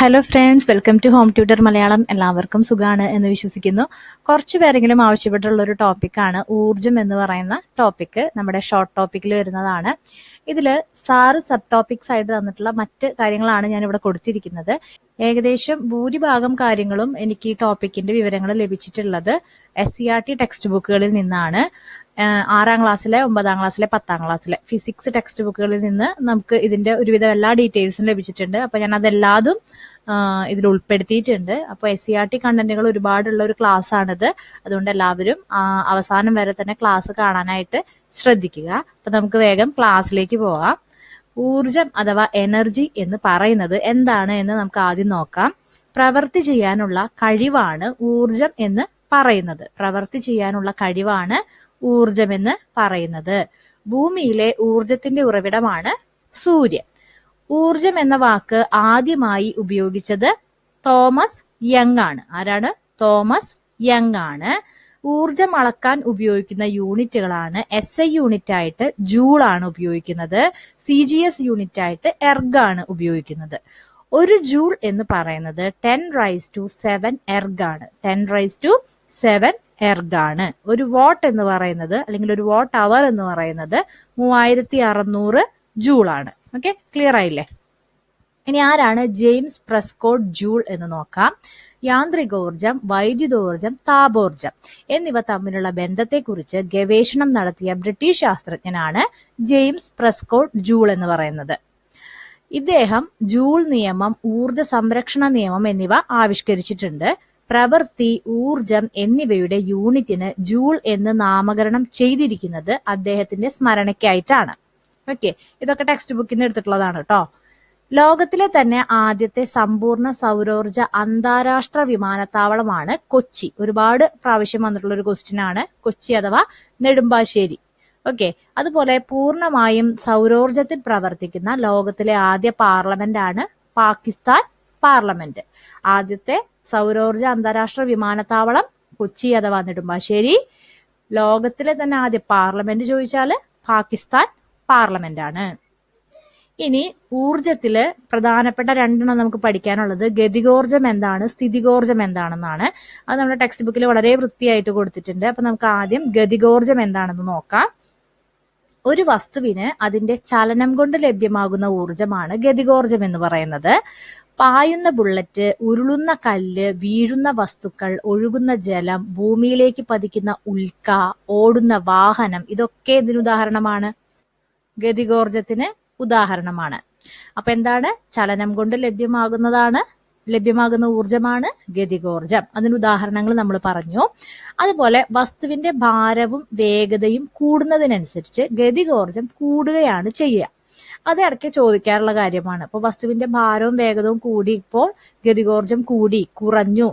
hello friends welcome to home tutor Malayalam എല്ലാവർക്കും സുഖമാണ് എന്ന് വിശ്വസിക്കുന്നു കുറച്ച് പേരെങ്കിലും ആവശ്യപ്പെട്ടുള്ള ഒരു ടോപ്പിക്കാണ് ഊർജം എന്ന് പറയുന്ന ടോപ്പിക്ക് നമ്മുടെ ഷോർട്ട് ടോപ്പിക്കിൽ വരുന്നതാണ് ഇതിൽ സാറ് സബ് ടോപ്പിക്സ് ആയിട്ട് തന്നിട്ടുള്ള മറ്റ് കാര്യങ്ങളാണ് ഞാൻ ഇവിടെ കൊടുത്തിരിക്കുന്നത് ഏകദേശം ഭൂരിഭാഗം കാര്യങ്ങളും എനിക്ക് ഈ ടോപ്പിക്കിന്റെ വിവരങ്ങൾ ലഭിച്ചിട്ടുള്ളത് S C R T text ബുക്കുകളിൽ നിന്നാണ് ആറാം ക്ലാസ്സിലെ ഒമ്പതാം ക്ലാസ്സിലെ പത്താം ക്ലാസ്സിലെ ഫിസിക്സ് ടെക്സ്റ്റ് ബുക്കുകളിൽ നിന്ന് നമുക്ക് ഇതിന്റെ ഒരുവിധം എല്ലാ ഡീറ്റെയിൽസും ലഭിച്ചിട്ടുണ്ട് അപ്പൊ ഞാൻ അതെല്ലാതും ഇതിൽ ഉൾപ്പെടുത്തിയിട്ടുണ്ട് അപ്പോൾ എസ് സി ആർ ടി കണ്ടന്റുകൾ ഒരുപാടുള്ള ഒരു ക്ലാസ് ആണിത് അതുകൊണ്ട് എല്ലാവരും അവസാനം വരെ തന്നെ ക്ലാസ് കാണാനായിട്ട് ശ്രദ്ധിക്കുക അപ്പൊ നമുക്ക് വേഗം ക്ലാസ്സിലേക്ക് പോവാം ഊർജം അഥവാ എനർജി എന്ന് പറയുന്നത് എന്താണ് എന്ന് നമുക്ക് ആദ്യം നോക്കാം പ്രവർത്തി ചെയ്യാനുള്ള കഴിവാണ് ഊർജം എന്ന് പറയുന്നത് പ്രവർത്തി ചെയ്യാനുള്ള കഴിവാണ് ഊർജം എന്ന് പറയുന്നത് ഭൂമിയിലെ ഊർജത്തിന്റെ ഉറവിടമാണ് സൂര്യൻ ഊർജം എന്ന വാക്ക് ആദ്യമായി ഉപയോഗിച്ചത് തോമസ് യങ് ആണ് ആരാണ് തോമസ് യങ് ആണ് ഊർജം അളക്കാൻ ഉപയോഗിക്കുന്ന യൂണിറ്റുകളാണ് എസ് ഐ യൂണിറ്റ് ആയിട്ട് ജൂൾ ആണ് ഉപയോഗിക്കുന്നത് സി ജി എസ് യൂണിറ്റ് ആയിട്ട് എർഗ് ആണ് ഉപയോഗിക്കുന്നത് ഒരു ജൂൾ എന്ന് പറയുന്നത് ten raise to seven erg ആണ് ten raise to seven erg ആണ് ഒരു വാട്ട് എന്ന് പറയുന്നത് അല്ലെങ്കിൽ ഒരു വാട്ട് അവർ എന്ന് പറയുന്നത് മൂവായിരത്തി അറുന്നൂറ് ജൂൾ ആണ് ഓക്കെ ക്ലിയർ ആയില്ലേ ഇനി ആരാണ് ജെയിംസ് പ്രസ്കോട്ട് ജൂൾ എന്ന് നോക്കാം യാന്ത്രികോർജം വൈദ്യുതോർജം താപോർജം എന്നിവ തമ്മിലുള്ള ബന്ധത്തെക്കുറിച്ച് ഗവേഷണം നടത്തിയ ബ്രിട്ടീഷ് ശാസ്ത്രജ്ഞനാണ് ജെയിംസ് പ്രസ്കോട്ട് ജൂൾ എന്ന് പറയുന്നത് ഇദ്ദേഹം ജൂൾ നിയമം ഊർജ സംരക്ഷണ നിയമം എന്നിവ ആവിഷ്കരിച്ചിട്ടുണ്ട് പ്രവൃത്തി ഊർജം എന്നിവയുടെ യൂണിറ്റിന് ജൂൾ എന്ന് നാമകരണം ചെയ്തിരിക്കുന്നത് അദ്ദേഹത്തിന്റെ സ്മരണയ്ക്കായിട്ടാണ് ഓക്കെ ഇതൊക്കെ ടെക്സ്റ്റ് ബുക്കിൽ നിന്ന് എടുത്തിട്ടുള്ളതാണ് കേട്ടോ ലോകത്തിലെ തന്നെ ആദ്യത്തെ സമ്പൂർണ്ണ സൗരോർജ അന്താരാഷ്ട്ര വിമാനത്താവളമാണ് കൊച്ചി ഒരുപാട് പ്രാവശ്യം വന്നിട്ടുള്ള ഒരു ക്വസ്റ്റ്യൻ ആണ് കൊച്ചി അഥവാ നെടുമ്പാശ്ശേരി ഓക്കെ അതുപോലെ പൂർണ്ണമായും സൗരോർജത്തിൽ പ്രവർത്തിക്കുന്ന ലോകത്തിലെ ആദ്യ പാർലമെന്റ് ആണ് പാകിസ്ഥാൻ പാർലമെന്റ് ആദ്യത്തെ സൗരോർജ അന്താരാഷ്ട്ര വിമാനത്താവളം കൊച്ചി അഥവാ നെടുമ്പാശ്ശേരി ലോകത്തിലെ തന്നെ ആദ്യ പാർലമെന്റ് ചോദിച്ചാൽ പാകിസ്ഥാൻ പാർലമെന്റ് ആണ് ഇനി ഊർജത്തില് പ്രധാനപ്പെട്ട രണ്ടെണ്ണം നമുക്ക് പഠിക്കാനുള്ളത് ഗതികോർജം എന്താണ് സ്ഥിതികോർജം എന്താണെന്നാണ് അത് നമ്മുടെ ടെക്സ്റ്റ് ബുക്കിൽ വളരെ വൃത്തിയായിട്ട് കൊടുത്തിട്ടുണ്ട് അപ്പൊ നമുക്ക് ആദ്യം ഗതികോർജം എന്താണെന്ന് നോക്കാം ഒരു വസ്തുവിന് അതിന്റെ ചലനം കൊണ്ട് ലഭ്യമാകുന്ന ഊർജമാണ് ഗതികോർജം എന്ന് പറയുന്നത് പായുന്ന ബുള്ളറ്റ് ഉരുളുന്ന കല്ല് വീഴുന്ന വസ്തുക്കൾ ഒഴുകുന്ന ജലം ഭൂമിയിലേക്ക് പതിക്കുന്ന ഉൽക്ക ഓടുന്ന വാഹനം ഇതൊക്കെ ഇതിനുദാഹരണമാണ് ഗതികോർജത്തിന് ഉദാഹരണമാണ് അപ്പൊ എന്താണ് ചലനം കൊണ്ട് ലഭ്യമാകുന്നതാണ് ലഭ്യമാകുന്ന ഊർജമാണ് ഗതികോർജം അതിന് ഉദാഹരണങ്ങൾ നമ്മൾ പറഞ്ഞു അതുപോലെ വസ്തുവിന്റെ ഭാരവും വേഗതയും കൂടുന്നതിനനുസരിച്ച് ഗതികോർജം കൂടുകയാണ് ചെയ്യുക അത് ഇടയ്ക്ക് ചോദിക്കാറുള്ള കാര്യമാണ് അപ്പോൾ വസ്തുവിന്റെ ഭാരവും വേഗതവും കൂടി ഇപ്പോൾ ഗതികോർജം കൂടി കുറഞ്ഞു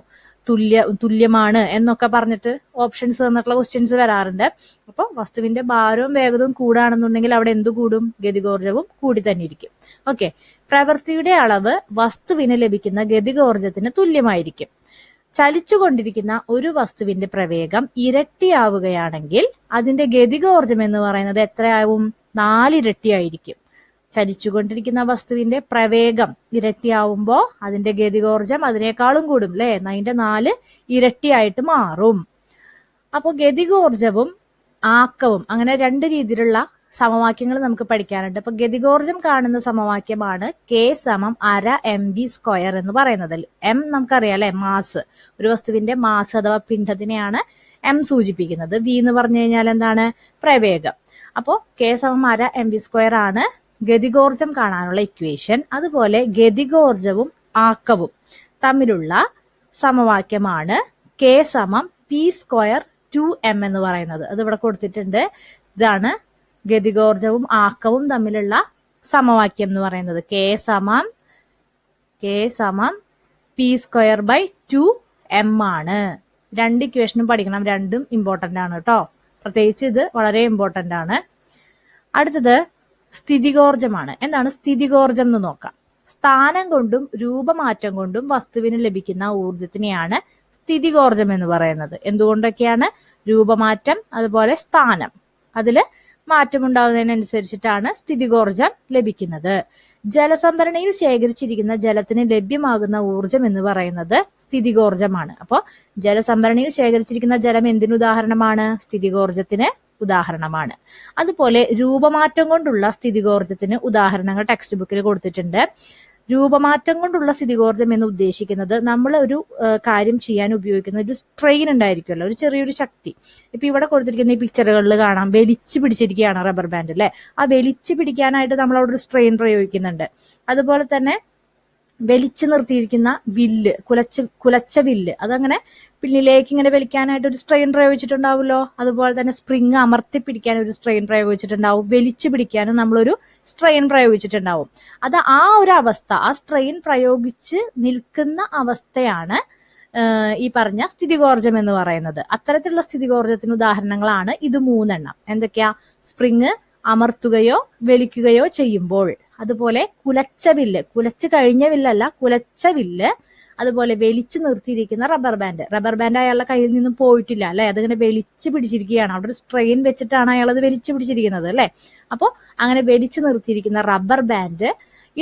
തുല്യ തുല്യമാണ് എന്നൊക്കെ പറഞ്ഞിട്ട് ഓപ്ഷൻസ് തന്നിട്ടുള്ള ക്വസ്റ്റ്യൻസ് വരാറുണ്ട് അപ്പോൾ വസ്തുവിന്റെ ഭാരവും വേഗതയും കൂടാണെന്നുണ്ടെങ്കിൽ അവിടെ എന്തു കൂടും ഗതികോർജവും കൂടി തന്നെ ഇരിക്കും ഓക്കെ പ്രവൃത്തിയുടെ അളവ് വസ്തുവിന് ലഭിക്കുന്ന ഗതികോർജത്തിന് തുല്യമായിരിക്കും ചലിച്ചുകൊണ്ടിരിക്കുന്ന ഒരു വസ്തുവിന്റെ പ്രവേഗം ഇരട്ടിയാവുകയാണെങ്കിൽ അതിന്റെ ഗതികോർജം എന്ന് പറയുന്നത് എത്രയാവും നാലിരട്ടിയായിരിക്കും ചലിച്ചുകൊണ്ടിരിക്കുന്ന വസ്തുവിന്റെ പ്രവേഗം ഇരട്ടിയാവുമ്പോൾ അതിന്റെ ഗതികോർജം അതിനേക്കാളും കൂടും അല്ലെ അതിന്റെ നാല് ഇരട്ടിയായിട്ട് മാറും അപ്പോൾ ഗതികോർജവും ആക്കവും അങ്ങനെ രണ്ട് രീതിയിലുള്ള സമവാക്യങ്ങൾ നമുക്ക് പഠിക്കാനുണ്ട് അപ്പൊ ഗതികോർജം കാണുന്ന സമവാക്യമാണ് കെ സമം അര എം വി സ്ക്വയർ എന്ന് പറയുന്നത് എം നമുക്കറിയാം അല്ലെ മാസ് ഒരു വസ്തുവിന്റെ മാസ് അഥവാ പിണ്ഡത്തിനെയാണ് എം സൂചിപ്പിക്കുന്നത് വി എന്ന് പറഞ്ഞു കഴിഞ്ഞാൽ എന്താണ് പ്രവേഗം അപ്പോൾ കെ സമം അര എം വി സ്ക്വയർ ആണ് ഗതികോർജം കാണാനുള്ള ഇക്വേഷൻ അതുപോലെ ഗതികോർജവും ആക്കവും തമ്മിലുള്ള സമവാക്യമാണ് കെ സമം പി സ്ക്വയർ ടു എം എന്ന് പറയുന്നത് അത് ഇവിടെ കൊടുത്തിട്ടുണ്ട് ഇതാണ് ഗതികോർജവും ആക്കവും തമ്മിലുള്ള സമവാക്യം എന്ന് പറയുന്നത് കെ സമം കെ സമം P square by two M ആണ് രണ്ട് ഇക്വേഷനും പഠിക്കണം രണ്ടും ഇമ്പോർട്ടൻ്റ് ആണ് കേട്ടോ പ്രത്യേകിച്ച് ഇത് വളരെ ഇമ്പോർട്ടൻ്റ് ആണ് അടുത്തത് സ്ഥിതികോർജമാണ് എന്താണ് സ്ഥിതികോർജം എന്ന് നോക്കാം സ്ഥാനം കൊണ്ടും രൂപമാറ്റം കൊണ്ടും വസ്തുവിന് ലഭിക്കുന്ന ഊർജത്തിനെയാണ് സ്ഥിതികോർജം എന്ന് പറയുന്നത് എന്തുകൊണ്ടൊക്കെയാണ് രൂപമാറ്റം അതുപോലെ സ്ഥാനം അതിൽ മാറ്റമുണ്ടാകുന്നതിനനുസരിച്ചിട്ടാണ് സ്ഥിതികോർജം ലഭിക്കുന്നത് ജലസംഭരണിയിൽ ശേഖരിച്ചിരിക്കുന്ന ജലത്തിന് ലഭ്യമാകുന്ന ഊർജം എന്ന് പറയുന്നത് സ്ഥിതികോർജമാണ് അപ്പോൾ ജലസംഭരണിയിൽ ശേഖരിച്ചിരിക്കുന്ന ജലം എന്തിനുദാഹരണമാണ് സ്ഥിതികോർജത്തിന് ഉദാഹരണമാണ് അതുപോലെ രൂപമാറ്റം കൊണ്ടുള്ള സ്ഥിതികോർജ്ജത്തിന് ഉദാഹരണങ്ങൾ ടെക്സ്റ്റ് ബുക്കിൽ കൊടുത്തിട്ടുണ്ട് രൂപമാറ്റം കൊണ്ടുള്ള സ്ഥിതികോർജ്ജം എന്ന് ഉദ്ദേശിക്കുന്നത് നമ്മൾ ഒരു കാര്യം ചെയ്യാൻ ഉപയോഗിക്കുന്ന ഒരു സ്ട്രെയിൻ ഉണ്ടായിരിക്കുമല്ലോ ഒരു ചെറിയൊരു ശക്തി ഇപ്പൊ ഇവിടെ കൊടുത്തിരിക്കുന്ന ഈ പിക്ചറുകളിൽ കാണാം വലിച്ചു പിടിച്ചിരിക്കുകയാണ് റബ്ബർ ബാൻഡ് അല്ലെ ആ വലിച്ചു പിടിക്കാനായിട്ട് നമ്മൾ അവിടെ ഒരു സ്ട്രെയിൻ പ്രയോഗിക്കുന്നുണ്ട് അതുപോലെ തന്നെ വലിച്ചു നിർത്തിയിരിക്കുന്ന വില്ല് കുലച്ച കുലച്ച വില്ല് അതങ്ങനെ പിന്നിലേക്ക് ഇങ്ങനെ വലിക്കാനായിട്ട് ഒരു സ്ട്രെയിൻ പ്രയോഗിച്ചിട്ടുണ്ടാവുമല്ലോ അതുപോലെ തന്നെ സ്പ്രിങ് അമർത്തി പിടിക്കാൻ ഒരു സ്ട്രെയിൻ പ്രയോഗിച്ചിട്ടുണ്ടാവും വലിച്ചു പിടിക്കാനും നമ്മളൊരു സ്ട്രെയിൻ പ്രയോഗിച്ചിട്ടുണ്ടാവും അത് ആ ഒരു അവസ്ഥ ആ സ്ട്രെയിൻ പ്രയോഗിച്ച് നിൽക്കുന്ന അവസ്ഥയാണ് ഈ പറഞ്ഞ സ്ഥിതികോർജം എന്ന് പറയുന്നത് അത്തരത്തിലുള്ള സ്ഥിതികോർജത്തിന് ഉദാഹരണങ്ങളാണ് ഇത് മൂന്നെണ്ണം എന്തൊക്കെയാ സ്പ്രിങ് അമർത്തുകയോ വലിക്കുകയോ ചെയ്യുമ്പോൾ അതുപോലെ കുലച്ച വില്ല് കുലച്ച് കഴിഞ്ഞ വില്ലല്ല കുലച്ച വില്ല് അതുപോലെ വലിച്ചു നിർത്തിയിരിക്കുന്ന റബ്ബർ ബാൻഡ് റബ്ബർ ബാൻഡ് അയാളുടെ കയ്യിൽ നിന്നും പോയിട്ടില്ല അല്ലെ അതിങ്ങനെ വലിച്ചു പിടിച്ചിരിക്കുകയാണ് അവിടെ ഒരു സ്ട്രെയിൻ വെച്ചിട്ടാണ് അയാൾ അത് വലിച്ചു പിടിച്ചിരിക്കുന്നത് അല്ലെ അപ്പോൾ അങ്ങനെ വലിച്ചു നിർത്തിയിരിക്കുന്ന റബ്ബർ ബാൻഡ്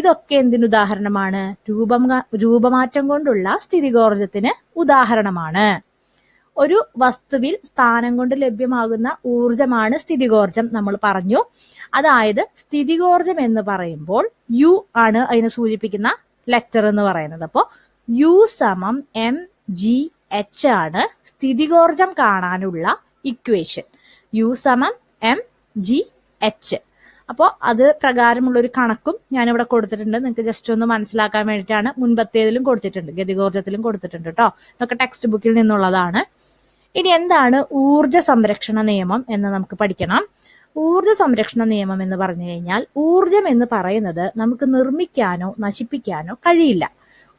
ഇതൊക്കെ എന്തിനു ഉദാഹരണമാണ് രൂപം രൂപമാറ്റം കൊണ്ടുള്ള സ്ഥിതിഗോർജത്തിന് ഉദാഹരണമാണ് ഒരു വസ്തുവിൽ സ്ഥാനം കൊണ്ട് ലഭ്യമാകുന്ന ഊർജമാണ് സ്ഥിതികോർജം നമ്മൾ പറഞ്ഞു അതായത് സ്ഥിതികോർജം എന്ന് പറയുമ്പോൾ യു ആണ് അതിനെ സൂചിപ്പിക്കുന്ന ലെറ്റർ എന്ന് പറയുന്നത് അപ്പോൾ യു സമം എം ജി എച്ച് ആണ് സ്ഥിതികോർജം കാണാനുള്ള ഇക്വേഷൻ യു സമം എം ജി എച്ച് അപ്പോൾ അത് പ്രകാരമുള്ളൊരു കണക്കും ഞാനിവിടെ കൊടുത്തിട്ടുണ്ട് നിങ്ങൾക്ക് ജസ്റ്റ് ഒന്ന് മനസ്സിലാക്കാൻ വേണ്ടിയിട്ടാണ് മുൻപത്തേതിലും കൊടുത്തിട്ടുണ്ട് ഗതികോർജത്തിലും കൊടുത്തിട്ടുണ്ട് കേട്ടോ ഇതൊക്കെ ടെക്സ്റ്റ് ബുക്കിൽ നിന്നുള്ളതാണ് ഇനി എന്താണ് ഊർജ സംരക്ഷണ നിയമം എന്ന് നമുക്ക് പഠിക്കണം ഊർജ സംരക്ഷണ നിയമം എന്ന് പറഞ്ഞു കഴിഞ്ഞാൽ ഊർജം എന്ന് പറയുന്നത് നമുക്ക് നിർമ്മിക്കാനോ നശിപ്പിക്കാനോ കഴിയില്ല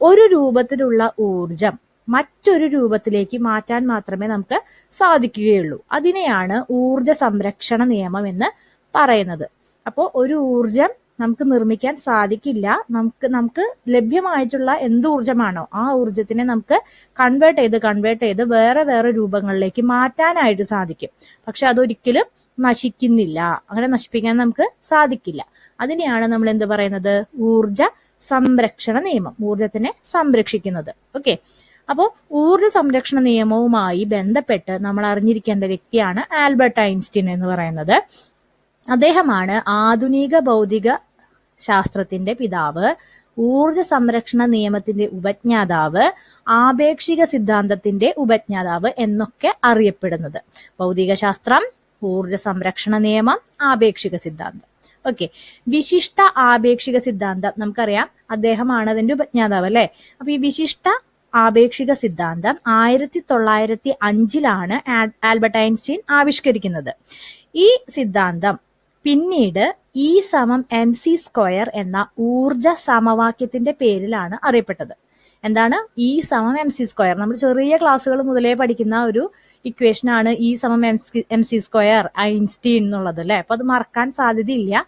ഒരു രൂപത്തിലുള്ള ഊർജം മറ്റൊരു രൂപത്തിലേക്ക് മാറ്റാൻ മാത്രമേ നമുക്ക് സാധിക്കുകയുള്ളൂ അതിനെയാണ് ഊർജ സംരക്ഷണ നിയമം എന്ന് പറയുന്നത് അപ്പോൾ ഒരു ഊർജം നമുക്ക് നിർമ്മിക്കാൻ സാധിക്കില്ല നമുക്ക് നമുക്ക് ലഭ്യമായിട്ടുള്ള എന്ത് ഊർജമാണോ ആ ഊർജത്തിനെ നമുക്ക് കൺവേർട്ട് ചെയ്ത് കൺവേർട്ട് ചെയ്ത് വേറെ വേറെ രൂപങ്ങളിലേക്ക് മാറ്റാനായിട്ട് സാധിക്കും പക്ഷെ അതൊരിക്കലും നശിക്കുന്നില്ല അങ്ങനെ നശിപ്പിക്കാൻ നമുക്ക് സാധിക്കില്ല അതിനെയാണ് നമ്മൾ എന്ത് പറയുന്നത് ഊർജ സംരക്ഷണ നിയമം ഊർജത്തിനെ സംരക്ഷിക്കുന്നത് ഓക്കെ അപ്പോൾ ഊർജ സംരക്ഷണ നിയമവുമായി ബന്ധപ്പെട്ട് നമ്മൾ അറിഞ്ഞിരിക്കേണ്ട വ്യക്തിയാണ് ആൽബർട്ട് ഐൻസ്റ്റീൻ എന്ന് പറയുന്നത് അദ്ദേഹമാണ് ആധുനിക ഭൗതിക ശാസ്ത്രത്തിന്റെ പിതാവ് ഊർജ സംരക്ഷണ നിയമത്തിന്റെ ഉപജ്ഞാതാവ് ആപേക്ഷിക സിദ്ധാന്തത്തിന്റെ ഉപജ്ഞാതാവ് എന്നൊക്കെ അറിയപ്പെടുന്നത് ശാസ്ത്രം ഊർജ സംരക്ഷണ നിയമം ആപേക്ഷിക സിദ്ധാന്തം ഓക്കെ വിശിഷ്ട ആപേക്ഷിക സിദ്ധാന്തം നമുക്കറിയാം അദ്ദേഹമാണ് അതിന്റെ ഉപജ്ഞാതാവ് അല്ലെ അപ്പൊ ഈ വിശിഷ്ട ആപേക്ഷിക സിദ്ധാന്തം ആയിരത്തി തൊള്ളായിരത്തി അഞ്ചിലാണ് ആൽബർട്ട് ഐൻസ്റ്റീൻ ആവിഷ്കരിക്കുന്നത് ഈ സിദ്ധാന്തം പിന്നീട് ഇ e സമം എം സി സ്ക്വയർ എന്ന ഊർജ സമവാക്യത്തിന്റെ പേരിലാണ് അറിയപ്പെട്ടത് എന്താണ് ഇ e സമം എം സി സ്ക്വയർ നമ്മൾ ചെറിയ ക്ലാസ്സുകൾ മുതലേ പഠിക്കുന്ന ഒരു ഇക്വേഷനാണ് ഇ e സമം M C M C square Einstein എന്നുള്ളത് അല്ലെ അപ്പൊ അത് മറക്കാൻ സാധ്യതയില്ല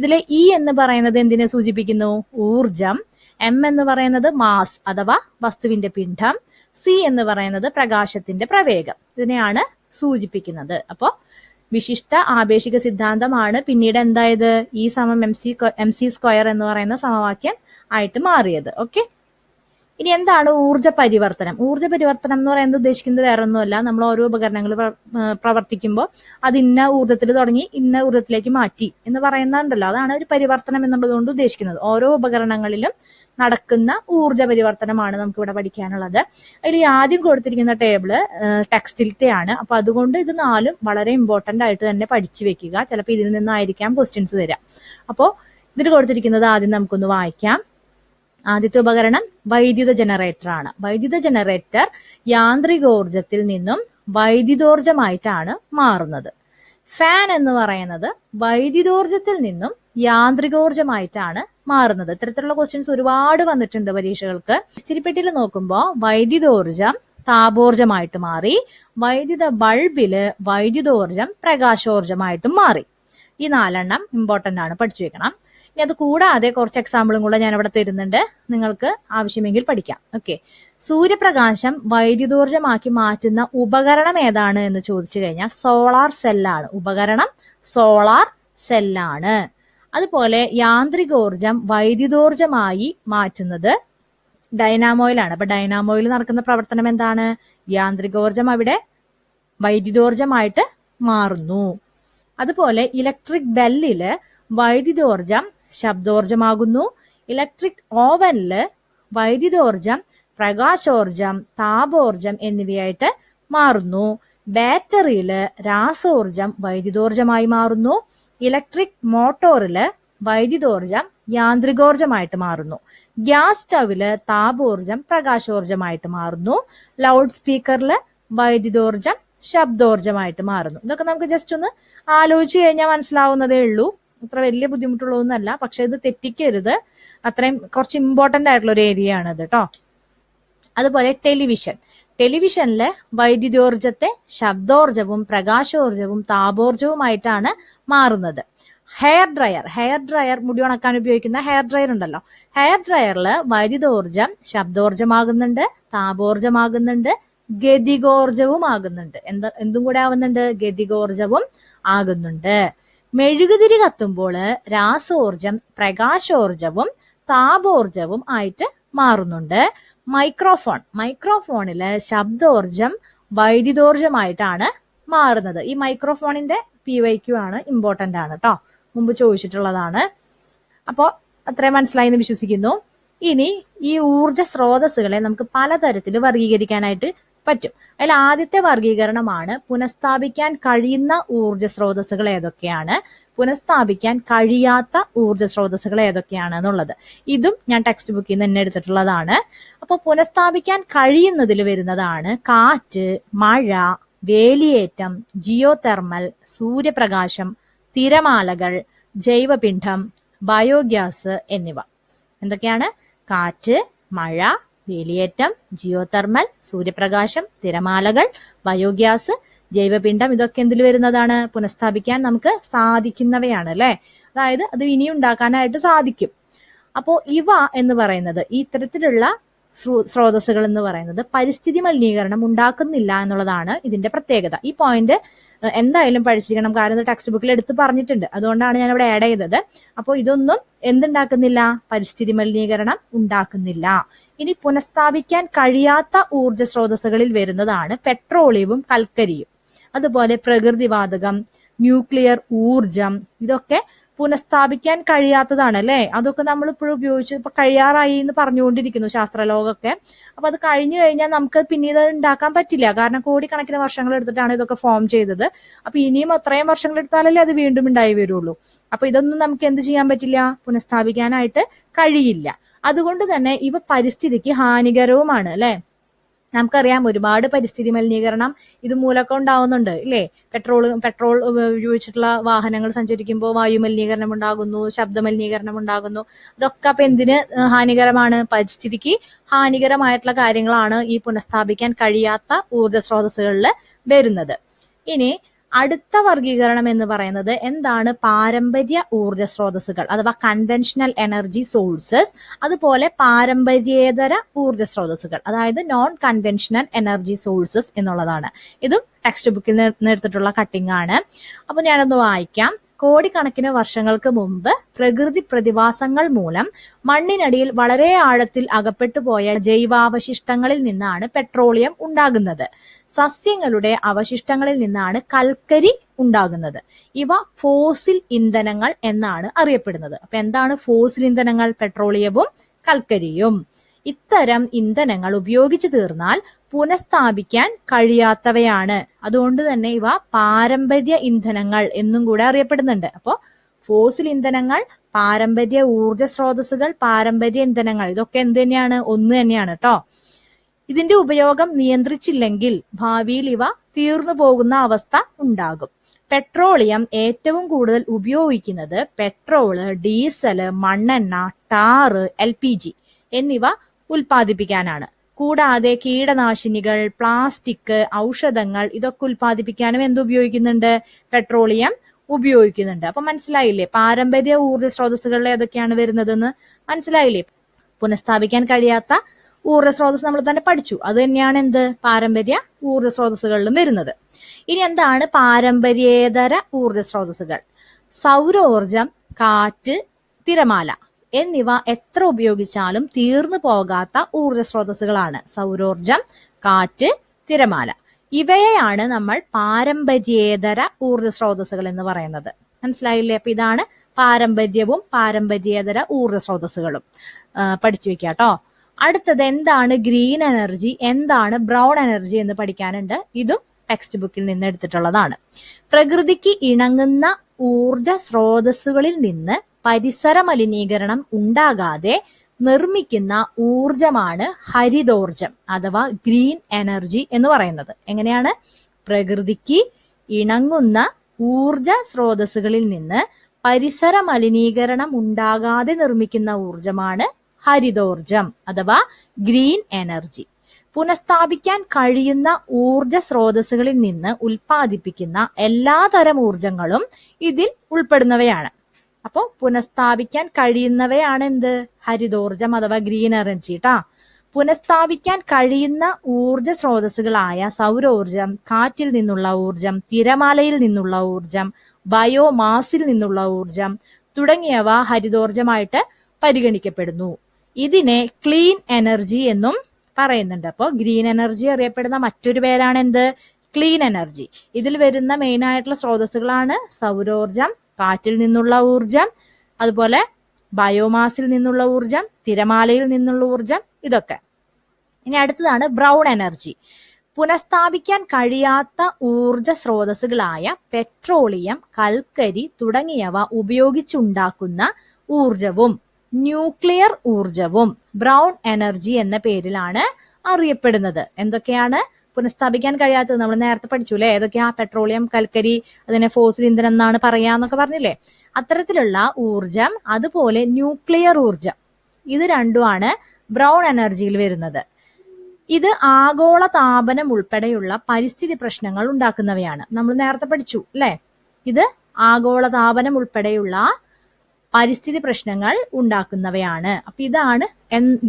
ഇതിലെ ഇ എന്ന് പറയുന്നത് എന്തിനെ സൂചിപ്പിക്കുന്നു ഊർജം എം എന്ന് പറയുന്നത് മാസ് അഥവാ വസ്തുവിന്റെ പിണ്ഡം സി എന്ന് പറയുന്നത് പ്രകാശത്തിന്റെ പ്രവേഗം ഇതിനെയാണ് സൂചിപ്പിക്കുന്നത് അപ്പോൾ വിശിഷ്ട ആപേക്ഷിക സിദ്ധാന്തമാണ് പിന്നീട് എന്തായത് ഈ സമം M C M C square എന്ന് പറയുന്ന സമവാക്യം ആയിട്ട് മാറിയത് ഓക്കെ ഇനി എന്താണ് ഊർജ പരിവർത്തനം ഊർജ പരിവർത്തനം എന്ന് പറയുന്നത് ഉദ്ദേശിക്കുന്നത് വേറെ ഒന്നുമല്ല നമ്മൾ ഓരോ ഉപകരണങ്ങൾ പ്രവർത്തിക്കുമ്പോൾ അത് ഇന്ന ഊർജ്ജത്തിൽ തുടങ്ങി ഇന്ന ഊർജ്ജത്തിലേക്ക് മാറ്റി എന്ന് പറയുന്നുണ്ടല്ലോ അതാണ് ഒരു പരിവർത്തനം എന്നുള്ളതുകൊണ്ട് ഉദ്ദേശിക്കുന്നത് ഓരോ ഉപകരണങ്ങളിലും നടക്കുന്ന ഊർജ പരിവർത്തനമാണ് നമുക്ക് ഇവിടെ പഠിക്കാനുള്ളത് അതിൽ ആദ്യം കൊടുത്തിരിക്കുന്ന ടേബിള് ടെക്സ്റ്റിലത്തെ ആണ് അപ്പൊ അതുകൊണ്ട് ഇത് നാലും വളരെ ഇമ്പോർട്ടന്റ് ആയിട്ട് തന്നെ പഠിച്ചു വെക്കുക ചിലപ്പോൾ ഇതിൽ നിന്നായിരിക്കാം ക്വസ്റ്റ്യൻസ് വരാം അപ്പോൾ ഇതിൽ കൊടുത്തിരിക്കുന്നത് ആദ്യം നമുക്കൊന്ന് വായിക്കാം ആദ്യത്തെ ഉപകരണം വൈദ്യുത ജനറേറ്റർ ആണ് വൈദ്യുത ജനറേറ്റർ യാന്ത്രികോർജത്തിൽ നിന്നും വൈദ്യുതോർജമായിട്ടാണ് മാറുന്നത് ഫാൻ എന്ന് പറയുന്നത് വൈദ്യുതോർജത്തിൽ നിന്നും യാന്ത്രികോർജമായിട്ടാണ് മാറുന്നത് ഇത്തരത്തിലുള്ള ക്വസ്റ്റ്യൻസ് ഒരുപാട് വന്നിട്ടുണ്ട് പരീക്ഷകൾക്ക് ഇസ്തിരിപ്പെട്ടിയിൽ നോക്കുമ്പോൾ വൈദ്യുതോർജം താപോർജമായിട്ട് മാറി വൈദ്യുത ബൾബില് വൈദ്യുതോർജം പ്രകാശോർജമായിട്ടും മാറി ഈ നാലെണ്ണം ഇമ്പോർട്ടന്റ് ആണ് പഠിച്ചു വെക്കണം ഇനി അത് കൂടാതെ കുറച്ച് എക്സാമ്പിളും കൂടെ ഞാൻ ഇവിടെ തരുന്നുണ്ട് നിങ്ങൾക്ക് ആവശ്യമെങ്കിൽ പഠിക്കാം ഓക്കെ സൂര്യപ്രകാശം വൈദ്യുതോർജമാക്കി മാറ്റുന്ന ഉപകരണം ഏതാണ് എന്ന് ചോദിച്ചു കഴിഞ്ഞാൽ സോളാർ സെല്ലാണ് ഉപകരണം സോളാർ സെല്ലാണ് അതുപോലെ യാന്ത്രികോർജം വൈദ്യുതോർജമായി മാറ്റുന്നത് ഡൈനാമോയിലാണ് അപ്പൊ ഡൈനാമോയിൽ നടക്കുന്ന പ്രവർത്തനം എന്താണ് യാന്ത്രികോർജം അവിടെ വൈദ്യുതോർജമായിട്ട് മാറുന്നു അതുപോലെ ഇലക്ട്രിക് ബെല്ലില് വൈദ്യുതോർജം ശബ്ദോർജമാകുന്നു ഇലക്ട്രിക് ഓവനില് വൈദ്യുതോർജം പ്രകാശോർജം താപോർജം എന്നിവയായിട്ട് മാറുന്നു ബാറ്ററിയിൽ രാസോർജം വൈദ്യുതോർജമായി മാറുന്നു ഇലക്ട്രിക് മോട്ടോറിൽ വൈദ്യുതോർജം യാന്ത്രികോർജമായിട്ട് മാറുന്നു ഗ്യാസ് സ്റ്റവില് താപോർജം പ്രകാശോർജമായിട്ട് മാറുന്നു ലൗഡ് സ്പീക്കറിൽ വൈദ്യുതോർജം ശബ്ദോർജമായിട്ട് മാറുന്നു ഇതൊക്കെ നമുക്ക് ജസ്റ്റ് ഒന്ന് ആലോചിച്ച് കഴിഞ്ഞാൽ മനസ്സിലാവുന്നതേ ഉള്ളൂ അത്ര വലിയ ബുദ്ധിമുട്ടുള്ളതൊന്നുമല്ല പക്ഷെ ഇത് തെറ്റിക്കരുത് അത്രയും കുറച്ച് ഇമ്പോർട്ടന്റ് ആയിട്ടുള്ള ഒരു ഏരിയ ആണ് ഇത് കേട്ടോ അതുപോലെ ടെലിവിഷൻ ടെലിവിഷനിലെ വൈദ്യുതോർജത്തെ ശബ്ദോർജവും പ്രകാശോർജവും താപോർജവുമായിട്ടാണ് മാറുന്നത് ഹെയർ ഡ്രയർ ഹെയർ ഡ്രയർ മുടി ഉണക്കാൻ ഉപയോഗിക്കുന്ന ഹെയർ ഡ്രയർ ഉണ്ടല്ലോ ഹെയർ ഡ്രയറിൽ വൈദ്യുതോർജം ശബ്ദോർജമാകുന്നുണ്ട് താപോർജമാകുന്നുണ്ട് ഗതികോർജവും ആകുന്നുണ്ട് എന്താ എന്തും കൂടെ ആവുന്നുണ്ട് ഗതികോർജവും ആകുന്നുണ്ട് മെഴുകുതിരി കത്തുമ്പോൾ രാസോർജം പ്രകാശോർജവും താപോർജവും ആയിട്ട് മാറുന്നുണ്ട് മൈക്രോഫോൺ മൈക്രോഫോണിലെ ശബ്ദോർജം വൈദ്യുതോർജമായിട്ടാണ് മാറുന്നത് ഈ മൈക്രോഫോണിന്റെ പി വൈ ക്യു ആണ് ഇമ്പോർട്ടന്റ് ആണ് കേട്ടോ മുമ്പ് ചോദിച്ചിട്ടുള്ളതാണ് അപ്പോ അത്രയും മനസ്സിലായി എന്ന് വിശ്വസിക്കുന്നു ഇനി ഈ ഊർജ സ്രോതസ്സുകളെ നമുക്ക് പലതരത്തിൽ വർഗീകരിക്കാനായിട്ട് പറ്റും അതിൽ ആദ്യത്തെ വർഗീകരണമാണ് പുനഃസ്ഥാപിക്കാൻ കഴിയുന്ന ഊർജ്ജ സ്രോതസ്സുകൾ ഏതൊക്കെയാണ് പുനഃസ്ഥാപിക്കാൻ കഴിയാത്ത ഊർജ്ജ സ്രോതസ്സുകൾ ഏതൊക്കെയാണ് എന്നുള്ളത് ഇതും ഞാൻ ടെക്സ്റ്റ് ബുക്കിൽ നിന്ന് തന്നെ എടുത്തിട്ടുള്ളതാണ് അപ്പോൾ പുനഃസ്ഥാപിക്കാൻ കഴിയുന്നതിൽ വരുന്നതാണ് കാറ്റ് മഴ വേലിയേറ്റം ജിയോ തെർമൽ സൂര്യപ്രകാശം തിരമാലകൾ ജൈവപിണ്ഡം ബയോഗ്യാസ് എന്നിവ എന്തൊക്കെയാണ് കാറ്റ് മഴ വേലിയേറ്റം ജിയോതെർമൽ സൂര്യപ്രകാശം തിരമാലകൾ ബയോഗ്യാസ് ജൈവപിണ്ഡം ഇതൊക്കെ എന്തിൽ വരുന്നതാണ് പുനഃസ്ഥാപിക്കാൻ നമുക്ക് സാധിക്കുന്നവയാണ് അല്ലെ അതായത് അത് ഇനിയും ഉണ്ടാക്കാനായിട്ട് സാധിക്കും അപ്പോൾ ഇവ എന്ന് പറയുന്നത് ഈ ഇത്തരത്തിലുള്ള സ്രോതസ്സുകൾ എന്ന് പറയുന്നത് പരിസ്ഥിതി മലിനീകരണം ഉണ്ടാക്കുന്നില്ല എന്നുള്ളതാണ് ഇതിന്റെ പ്രത്യേകത ഈ പോയിന്റ് എന്തായാലും പഠിച്ചിരിക്കണം കാരണം ടെക്സ്റ്റ് ബുക്കിൽ എടുത്ത് പറഞ്ഞിട്ടുണ്ട് അതുകൊണ്ടാണ് ഞാൻ ഇവിടെ ആഡ് ചെയ്തത് അപ്പോൾ ഇതൊന്നും എന്തുണ്ടാക്കുന്നില്ല പരിസ്ഥിതി മലിനീകരണം ഉണ്ടാക്കുന്നില്ല ഇനി പുനഃസ്ഥാപിക്കാൻ കഴിയാത്ത ഊർജ്ജ സ്രോതസ്സുകളിൽ വരുന്നതാണ് പെട്രോളിയവും കൽക്കരിയും അതുപോലെ പ്രകൃതിവാതകം ന്യൂക്ലിയർ ഊർജം ഇതൊക്കെ പുനഃസ്ഥാപിക്കാൻ കഴിയാത്തതാണ് അല്ലേ അതൊക്കെ നമ്മൾ ഇപ്പോഴും ഉപയോഗിച്ച് ഇപ്പൊ കഴിയാറായി എന്ന് പറഞ്ഞുകൊണ്ടിരിക്കുന്നു ശാസ്ത്രലോകമൊക്കെ അപ്പൊ അത് കഴിഞ്ഞു കഴിഞ്ഞാൽ നമുക്ക് പിന്നീട് ഉണ്ടാക്കാൻ പറ്റില്ല കാരണം കോടിക്കണക്കിന് വർഷങ്ങൾ എടുത്തിട്ടാണ് ഇതൊക്കെ ഫോം ചെയ്തത് അപ്പൊ ഇനിയും അത്രയും വർഷങ്ങൾ എടുത്താലല്ലേ അത് വീണ്ടും ഉണ്ടായി വരുള്ളൂ അപ്പൊ ഇതൊന്നും നമുക്ക് എന്ത് ചെയ്യാൻ പറ്റില്ല പുനഃസ്ഥാപിക്കാനായിട്ട് കഴിയില്ല അതുകൊണ്ട് തന്നെ ഇവ പരിസ്ഥിതിക്ക് ഹാനികരവുമാണ് അല്ലെ നമുക്കറിയാം ഒരുപാട് പരിസ്ഥിതി മലിനീകരണം ഇതുമൂലമൊക്കെ ഉണ്ടാവുന്നുണ്ട് ഇല്ലേ പെട്രോൾ പെട്രോൾ ഉപയോഗിച്ചിട്ടുള്ള വാഹനങ്ങൾ സഞ്ചരിക്കുമ്പോൾ വായു മലിനീകരണം ഉണ്ടാകുന്നു ശബ്ദ മലിനീകരണം ഉണ്ടാകുന്നു അതൊക്കെ അപ്പൊ എന്തിന് ഹാനികരമാണ് പരിസ്ഥിതിക്ക് ഹാനികരമായിട്ടുള്ള കാര്യങ്ങളാണ് ഈ പുനഃസ്ഥാപിക്കാൻ കഴിയാത്ത ഊർജ്ജ സ്രോതസ്സുകളിൽ വരുന്നത് ഇനി അടുത്ത വർഗീകരണം എന്ന് പറയുന്നത് എന്താണ് പാരമ്പര്യ ഊർജ സ്രോതസ്സുകൾ അഥവാ കൺവെൻഷണൽ എനർജി സോഴ്സസ് അതുപോലെ പാരമ്പര്യേതര ഊർജ സ്രോതസ്സുകൾ അതായത് നോൺ കൺവെൻഷണൽ എനർജി സോഴ്സസ് എന്നുള്ളതാണ് ഇതും ടെക്സ്റ്റ് ബുക്കിൽ നിന്ന് എടുത്തിട്ടുള്ള കട്ടിംഗ് ആണ് അപ്പോൾ ഞാനൊന്ന് വായിക്കാം കോടിക്കണക്കിന് വർഷങ്ങൾക്ക് മുമ്പ് പ്രകൃതി പ്രതിഭാസങ്ങൾ മൂലം മണ്ണിനടിയിൽ വളരെ ആഴത്തിൽ അകപ്പെട്ടുപോയ ജൈവാവശിഷ്ടങ്ങളിൽ നിന്നാണ് പെട്രോളിയം ഉണ്ടാകുന്നത് സസ്യങ്ങളുടെ അവശിഷ്ടങ്ങളിൽ നിന്നാണ് കൽക്കരി ഉണ്ടാകുന്നത് ഇവ ഫോസിൽ ഇന്ധനങ്ങൾ എന്നാണ് അറിയപ്പെടുന്നത് അപ്പൊ എന്താണ് ഫോസിൽ ഇന്ധനങ്ങൾ പെട്രോളിയവും കൽക്കരിയും ഇത്തരം ഇന്ധനങ്ങൾ ഉപയോഗിച്ചു തീർന്നാൽ പുനഃസ്ഥാപിക്കാൻ കഴിയാത്തവയാണ് അതുകൊണ്ട് തന്നെ ഇവ പാരമ്പര്യ ഇന്ധനങ്ങൾ എന്നും കൂടെ അറിയപ്പെടുന്നുണ്ട് അപ്പോൾ ഫോസിൽ ഇന്ധനങ്ങൾ പാരമ്പര്യ ഊർജ സ്രോതസ്സുകൾ പാരമ്പര്യ ഇന്ധനങ്ങൾ ഇതൊക്കെ എന്ത് തന്നെയാണ് ഒന്ന് തന്നെയാണ് കേട്ടോ ഇതിന്റെ ഉപയോഗം നിയന്ത്രിച്ചില്ലെങ്കിൽ ഭാവിയിൽ ഇവ തീർന്നു പോകുന്ന അവസ്ഥ ഉണ്ടാകും പെട്രോളിയം ഏറ്റവും കൂടുതൽ ഉപയോഗിക്കുന്നത് പെട്രോള് ഡീസല് മണ്ണെണ്ണ ടാറ് എൽ എന്നിവ ഉൽപ്പാദിപ്പിക്കാനാണ് കൂടാതെ കീടനാശിനികൾ പ്ലാസ്റ്റിക് ഔഷധങ്ങൾ ഇതൊക്കെ ഉൽപ്പാദിപ്പിക്കാനും എന്തുപയോഗിക്കുന്നുണ്ട് പെട്രോളിയം ഉപയോഗിക്കുന്നുണ്ട് അപ്പൊ മനസ്സിലായില്ലേ പാരമ്പര്യ ഊർജ്ജ സ്രോതസ്സുകളിൽ ഏതൊക്കെയാണ് വരുന്നതെന്ന് മനസ്സിലായില്ലേ പുനഃസ്ഥാപിക്കാൻ കഴിയാത്ത ഊർജ്ജ സ്രോതസ് നമ്മൾ തന്നെ പഠിച്ചു അത് തന്നെയാണ് എന്ത് പാരമ്പര്യ ഊർജ്ജ സ്രോതസ്സുകളിലും വരുന്നത് ഇനി എന്താണ് പാരമ്പര്യേതര ഊർജ്ജ സ്രോതസ്സുകൾ സൗരോർജം കാറ്റ് തിരമാല എന്നിവ എത്ര ഉപയോഗിച്ചാലും തീർന്നു പോകാത്ത ഊർജ സ്രോതസ്സുകളാണ് സൗരോർജം കാറ്റ് തിരമാല ഇവയെയാണ് നമ്മൾ പാരമ്പര്യേതര ഊർജ സ്രോതസ്സുകൾ എന്ന് പറയുന്നത് മനസ്സിലായില്ലേ അപ്പൊ ഇതാണ് പാരമ്പര്യവും പാരമ്പര്യേതര ഊർജ സ്രോതസ്സുകളും പഠിച്ചു വെക്കാട്ടോ അടുത്തത് എന്താണ് ഗ്രീൻ എനർജി എന്താണ് ബ്രൗൺ എനർജി എന്ന് പഠിക്കാനുണ്ട് ഇതും ടെക്സ്റ്റ് ബുക്കിൽ നിന്ന് എടുത്തിട്ടുള്ളതാണ് പ്രകൃതിക്ക് ഇണങ്ങുന്ന ഊർജ സ്രോതസ്സുകളിൽ നിന്ന് പരിസര മലിനീകരണം ഉണ്ടാകാതെ നിർമ്മിക്കുന്ന ഊർജമാണ് ഹരിതോർജം അഥവാ ഗ്രീൻ എനർജി എന്ന് പറയുന്നത് എങ്ങനെയാണ് പ്രകൃതിക്ക് ഇണങ്ങുന്ന ഊർജ സ്രോതസ്സുകളിൽ നിന്ന് പരിസര മലിനീകരണം ഉണ്ടാകാതെ നിർമ്മിക്കുന്ന ഊർജമാണ് ഹരിതോർജം അഥവാ ഗ്രീൻ എനർജി പുനഃസ്ഥാപിക്കാൻ കഴിയുന്ന ഊർജ സ്രോതസ്സുകളിൽ നിന്ന് ഉൽപ്പാദിപ്പിക്കുന്ന എല്ലാതരം ഊർജങ്ങളും ഇതിൽ ഉൾപ്പെടുന്നവയാണ് അപ്പോ പുനഃസ്ഥാപിക്കാൻ കഴിയുന്നവയാണ് എന്ത് ഹരിതോർജം അഥവാ ഗ്രീൻ എനർജി ട്ടാ പുനഃസ്ഥാപിക്കാൻ കഴിയുന്ന ഊർജ സ്രോതസ്സുകളായ സൗരോർജം കാറ്റിൽ നിന്നുള്ള ഊർജം തിരമാലയിൽ നിന്നുള്ള ഊർജം ബയോമാസിൽ നിന്നുള്ള ഊർജം തുടങ്ങിയവ ഹരിതോർജമായിട്ട് പരിഗണിക്കപ്പെടുന്നു ഇതിനെ ക്ലീൻ എനർജി എന്നും പറയുന്നുണ്ട് അപ്പോൾ ഗ്രീൻ എനർജി അറിയപ്പെടുന്ന മറ്റൊരു പേരാണ് എന്ത് ക്ലീൻ എനർജി ഇതിൽ വരുന്ന മെയിൻ ആയിട്ടുള്ള സ്രോതസ്സുകളാണ് സൗരോർജം കാറ്റിൽ നിന്നുള്ള ഊർജം അതുപോലെ ബയോമാസിൽ നിന്നുള്ള ഊർജം തിരമാലയിൽ നിന്നുള്ള ഊർജം ഇതൊക്കെ ഇനി അടുത്തതാണ് ബ്രൗൺ എനർജി പുനഃസ്ഥാപിക്കാൻ കഴിയാത്ത ഊർജ സ്രോതസ്സുകളായ പെട്രോളിയം കൽക്കരി തുടങ്ങിയവ ഉപയോഗിച്ചുണ്ടാക്കുന്ന ഊർജവും ന്യൂക്ലിയർ ഊർജവും ബ്രൗൺ എനർജി എന്ന പേരിലാണ് അറിയപ്പെടുന്നത് എന്തൊക്കെയാണ് പുനഃസ്ഥാപിക്കാൻ കഴിയാത്തത് നമ്മൾ നേരത്തെ പഠിച്ചു അല്ലേ ഏതൊക്കെയാ പെട്രോളിയം കൽക്കരി അതിനെ ഫോസിൽ ഇന്ധനം എന്നാണ് എന്നൊക്കെ പറഞ്ഞില്ലേ അത്തരത്തിലുള്ള ഊർജം അതുപോലെ ന്യൂക്ലിയർ ഊർജം ഇത് രണ്ടുമാണ് ബ്രൗൺ എനർജിയിൽ വരുന്നത് ഇത് ആഗോള താപനം ഉൾപ്പെടെയുള്ള പരിസ്ഥിതി പ്രശ്നങ്ങൾ ഉണ്ടാക്കുന്നവയാണ് നമ്മൾ നേരത്തെ പഠിച്ചു അല്ലേ ഇത് ആഗോള താപനം ഉൾപ്പെടെയുള്ള പരിസ്ഥിതി പ്രശ്നങ്ങൾ ഉണ്ടാക്കുന്നവയാണ് അപ്പൊ ഇതാണ്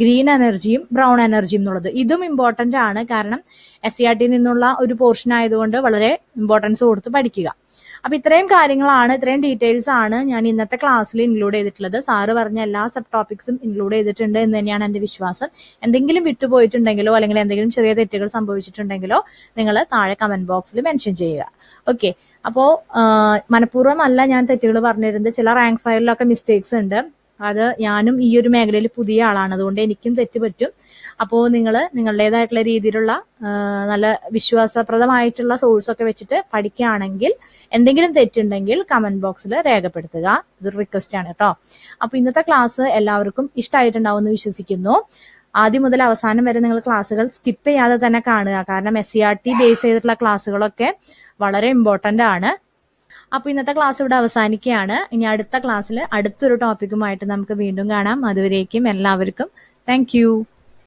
ഗ്രീൻ എനർജിയും ബ്രൗൺ എനർജിയും എന്നുള്ളത് ഇതും ഇമ്പോർട്ടന്റ് ആണ് കാരണം എസ് സി ആർ ടി നിന്നുള്ള ഒരു പോർഷൻ ആയതുകൊണ്ട് വളരെ ഇമ്പോർട്ടൻസ് കൊടുത്ത് പഠിക്കുക അപ്പൊ ഇത്രയും കാര്യങ്ങളാണ് ഇത്രയും ഡീറ്റെയിൽസ് ആണ് ഞാൻ ഇന്നത്തെ ക്ലാസ്സിൽ ഇൻക്ലൂഡ് ചെയ്തിട്ടുള്ളത് സാറ് പറഞ്ഞ എല്ലാ സബ് ടോപ്പിക്സും ഇൻക്ലൂഡ് ചെയ്തിട്ടുണ്ട് എന്ന് തന്നെയാണ് എന്റെ വിശ്വാസം എന്തെങ്കിലും വിട്ടുപോയിട്ടുണ്ടെങ്കിലോ അല്ലെങ്കിൽ എന്തെങ്കിലും ചെറിയ തെറ്റുകൾ സംഭവിച്ചിട്ടുണ്ടെങ്കിലോ നിങ്ങൾ താഴെ കമന്റ് ബോക്സിൽ മെൻഷൻ ചെയ്യുക ഓക്കെ അപ്പോ മനഃപൂർവ്വം അല്ല ഞാൻ തെറ്റുകൾ പറഞ്ഞിരുന്നത് ചില റാങ്ക് ഫയലിലൊക്കെ മിസ്റ്റേക്സ് ഉണ്ട് അത് ഞാനും ഈ ഒരു മേഖലയിൽ പുതിയ ആളാണ് അതുകൊണ്ട് എനിക്കും തെറ്റ് പറ്റും അപ്പോൾ നിങ്ങൾ നിങ്ങളുടേതായിട്ടുള്ള രീതിയിലുള്ള നല്ല വിശ്വാസപ്രദമായിട്ടുള്ള സോഴ്സൊക്കെ വെച്ചിട്ട് പഠിക്കുകയാണെങ്കിൽ എന്തെങ്കിലും തെറ്റുണ്ടെങ്കിൽ കമന്റ് ബോക്സിൽ രേഖപ്പെടുത്തുക ഇതൊരു റിക്വസ്റ്റ് ആണ് കേട്ടോ അപ്പോൾ ഇന്നത്തെ ക്ലാസ് എല്ലാവർക്കും ഇഷ്ടമായിട്ടുണ്ടാവും എന്ന് വിശ്വസിക്കുന്നു ആദ്യം മുതൽ അവസാനം വരെ നിങ്ങൾ ക്ലാസ്സുകൾ സ്കിപ്പ് ചെയ്യാതെ തന്നെ കാണുക കാരണം S C R T base ചെയ്തിട്ടുള്ള ക്ലാസ്സുകളൊക്കെ വളരെ ഇമ്പോർട്ടൻ്റ് ആണ് അപ്പോൾ ഇന്നത്തെ ക്ലാസ് ഇവിടെ അവസാനിക്കുകയാണ് ഇനി അടുത്ത ക്ലാസ്സിൽ അടുത്തൊരു ടോപ്പിക്കുമായിട്ട് നമുക്ക് വീണ്ടും കാണാം അതുവരേക്കും എല്ലാവർക്കും താങ്ക്